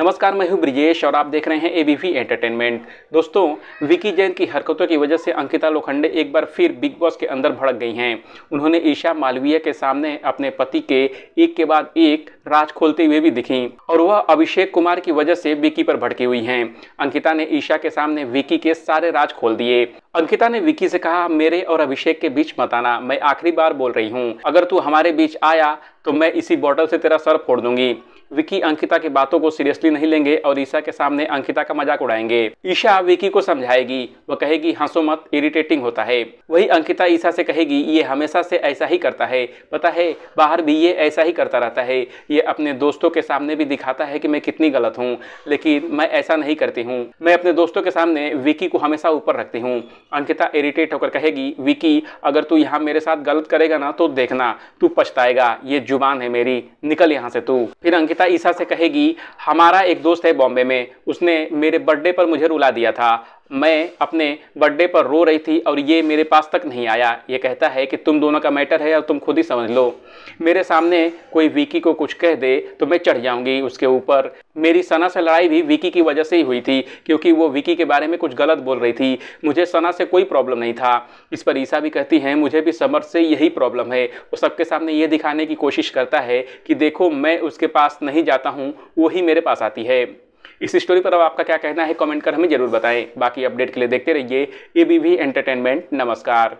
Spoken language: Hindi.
नमस्कार मैं हूं ब्रिजेश और आप देख रहे हैं एबीवी एंटरटेनमेंट दोस्तों विकी जैन की हरकतों की वजह से अंकिता लोखंडे एक बार फिर बिग बॉस के अंदर भड़क गई हैं उन्होंने ईशा मालवीय के सामने अपने पति के एक के बाद एक राज खोलते हुए भी दिखी और वह अभिषेक कुमार की वजह से विकी पर भड़की हुई हैं अंकिता ने ईशा के सामने विकी के सारे राज खोल दिए अंकिता ने विकी से कहा मेरे और अभिषेक के बीच मत आना मैं आखिरी बार बोल रही हूँ अगर तू हमारे बीच आया तो मैं इसी बॉटल से तेरा सर फोड़ दूंगी विकी अंकिता की बातों को सीरियसली नहीं लेंगे और ईशा के सामने अंकिता का मजाक उड़ाएंगे ईशा विकी को समझाएगी वह कहेगी हंसो मत इरिटेटिंग होता है वही अंकिता ईशा से कहेगी ये हमेशा से ऐसा ही करता है पता है बाहर भी ये ऐसा ही करता रहता है ये अपने दोस्तों के सामने भी दिखाता है कि मैं कितनी गलत हूँ लेकिन मैं ऐसा नहीं करती हूँ मैं अपने दोस्तों के सामने विकी को हमेशा ऊपर रखती हूँ अंकिता इरिटेट होकर कहेगी विकी अगर तू यहाँ मेरे साथ गलत करेगा ना तो देखना तू पछताएगा ये जुबान है मेरी निकल यहाँ से तू फिर अंकिता ईसा से कहेगी हमारा एक दोस्त है बॉम्बे में उसने मेरे बर्थडे पर मुझे रुला दिया था मैं अपने बर्थडे पर रो रही थी और ये मेरे पास तक नहीं आया ये कहता है कि तुम दोनों का मैटर है और तुम खुद ही समझ लो मेरे सामने कोई विकी को कुछ कह दे तो मैं चढ़ जाऊंगी उसके ऊपर मेरी सना से लड़ाई भी विकी की वजह से ही हुई थी क्योंकि वो विकी के बारे में कुछ गलत बोल रही थी मुझे सना से कोई प्रॉब्लम नहीं था इस पर ईसा भी कहती हैं मुझे भी समर से यही प्रॉब्लम है वो सबके सामने ये दिखाने की कोशिश करता है कि देखो मैं उसके पास नहीं जाता हूँ वही मेरे पास आती है इस स्टोरी पर अब आपका क्या कहना है कमेंट कर हमें जरूर बताएं बाकी अपडेट के लिए देखते रहिए एबीवी एंटरटेनमेंट नमस्कार